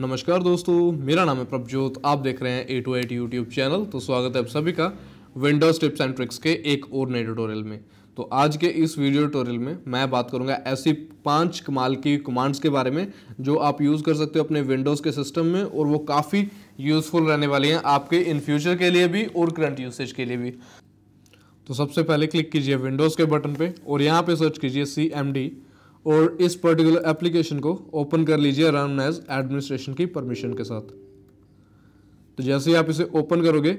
नमस्कार दोस्तों मेरा नाम है प्रभजोत आप देख रहे हैं A two eight YouTube channel तो स्वागत है आप सभी का विंडोज टिप्स एंड ट्रिक्स के एक और नए ट्यूटोरियल में तो आज के इस वीडियो ट्यूटोरियल में मैं बात करूंगा ऐसी पांच कमाल की कमांड्स के बारे में जो आप यूज़ कर सकते हो अपने विंडोज़ के सिस्टम में और वो काफ़ी यूज़फुल रहने वाली हैं आपके इन फ्यूचर के लिए भी और करंट यूसेज के लिए भी तो सबसे पहले क्लिक कीजिए विंडोज़ के बटन पर और यहाँ पर सर्च कीजिए सी एम डी और इस पर्टिकुलर एप्लीकेशन को ओपन कर लीजिए रन एज एडमिनिस्ट्रेशन की परमिशन के साथ तो जैसे ही आप इसे ओपन करोगे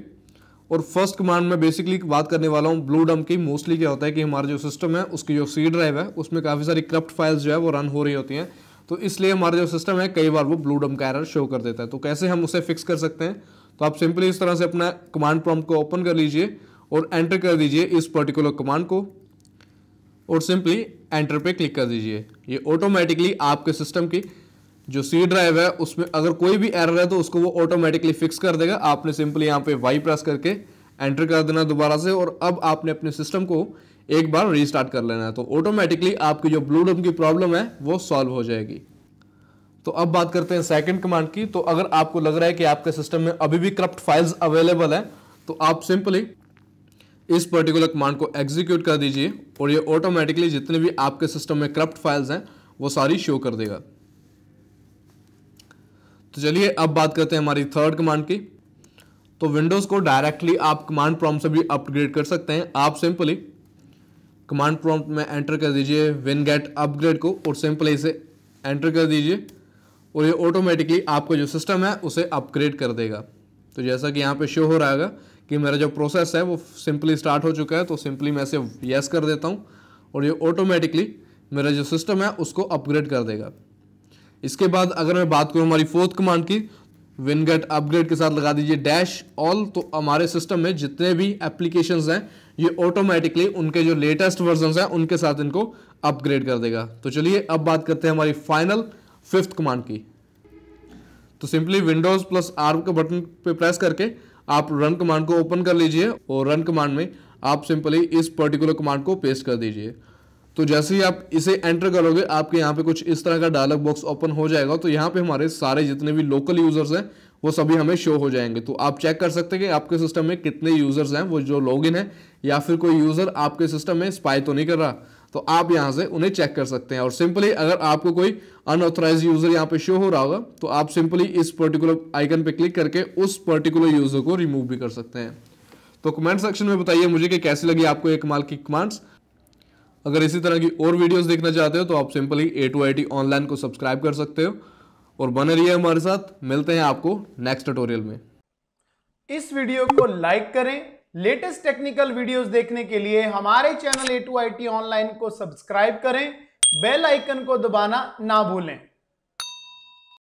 और फर्स्ट कमांड में बेसिकली बात करने वाला हूँ ब्लू डम की मोस्टली क्या होता है कि हमारा जो सिस्टम है उसकी जो सी ड्राइव है उसमें काफ़ी सारी करप्ट फाइल्स जो है वो रन हो रही होती हैं तो इसलिए हमारा जो सिस्टम है कई बार वो ब्लू डम का एरर शो कर देता है तो कैसे हम उसे फिक्स कर सकते हैं तो आप सिंपली इस तरह से अपना कमांड प्रॉम्प्ट को ओपन कर लीजिए और एंटर कर दीजिए इस पर्टिकुलर कमांड को और सिंपली एंटर पे क्लिक कर दीजिए ये ऑटोमेटिकली आपके सिस्टम की जो सी ड्राइव है उसमें अगर कोई भी एरर है तो उसको वो ऑटोमेटिकली फिक्स कर देगा आपने सिंपली यहाँ पे वाई प्रेस करके एंटर कर देना दोबारा से और अब आपने अपने सिस्टम को एक बार रीस्टार्ट कर लेना है तो ऑटोमेटिकली आपकी जो ब्लू डम की प्रॉब्लम है वो सॉल्व हो जाएगी तो अब बात करते हैं सेकंड कमांड की तो अगर आपको लग रहा है कि आपके सिस्टम में अभी भी करप्ट फाइल्स अवेलेबल है तो आप सिंपली इस पर्टिकुलर कमांड को एग्जीक्यूट कर दीजिए और ये ऑटोमेटिकली जितने भी आपके सिस्टम में करप्ट फाइल्स हैं वो सारी शो कर देगा तो चलिए अब बात करते हैं हमारी थर्ड कमांड की तो विंडोज़ को डायरेक्टली आप कमांड प्रॉम्प्ट से भी अपग्रेड कर सकते हैं आप सिंपली कमांड प्रॉम्प्ट में एंटर कर दीजिए विन गेट अपग्रेड को और सिंपली इसे एंटर कर दीजिए और ये ऑटोमेटिकली आपका जो सिस्टम है उसे अपग्रेड कर देगा तो जैसा कि यहाँ पे शो हो रहा है कि मेरा जो प्रोसेस है वो सिंपली स्टार्ट हो चुका है तो सिंपली मैं इसे येस कर देता हूँ और ये ऑटोमेटिकली मेरा जो सिस्टम है उसको अपग्रेड कर देगा इसके बाद अगर मैं बात करूँ हमारी फोर्थ कमांड की गेट अपग्रेड के साथ लगा दीजिए डैश ऑल तो हमारे सिस्टम में जितने भी एप्लीकेशन हैं ये ऑटोमेटिकली उनके जो लेटेस्ट वर्जन हैं उनके साथ इनको अपग्रेड कर देगा तो चलिए अब बात करते हैं हमारी फाइनल फिफ्थ कमांड की तो सिंपली विंडोज़ प्लस आर्म के बटन पे प्रेस करके आप रन कमांड को ओपन कर लीजिए और रन कमांड में आप सिंपली इस पर्टिकुलर कमांड को पेस्ट कर दीजिए तो जैसे ही आप इसे एंटर करोगे आपके यहाँ पे कुछ इस तरह का डायलॉग बॉक्स ओपन हो जाएगा तो यहाँ पे हमारे सारे जितने भी लोकल यूज़र्स हैं वो सभी हमें शो हो जाएंगे तो आप चेक कर सकते हैं कि आपके सिस्टम में कितने यूज़र्स हैं वो जो लॉगिन है या फिर कोई यूज़र आपके सिस्टम में स्पाई तो नहीं कर रहा तो आप यहां से उन्हें चेक कर सकते हैं और सिंपली अगर आपको कोई अनऑथराइज यूजर यहां पे शो हो रहा होगा तो आप सिंपली इस पर्टिकुलर आइकन पे क्लिक करके उस पर्टिकुलर यूजर को रिमूव भी कर सकते हैं तो कमेंट सेक्शन में बताइए मुझे कि कैसी लगी आपको एक माल की कमांड्स अगर इसी तरह की और वीडियो देखना चाहते हो तो आप simply A two I T online को सब्सक्राइब कर सकते हो और बने रहिए हमारे साथ मिलते हैं आपको नेक्स्ट ट्यूटोरियल में इस वीडियो को लाइक करें लेटेस्ट टेक्निकल वीडियोस देखने के लिए हमारे channel A two I T online को सब्सक्राइब करें बेल आइकन को दबाना ना भूलें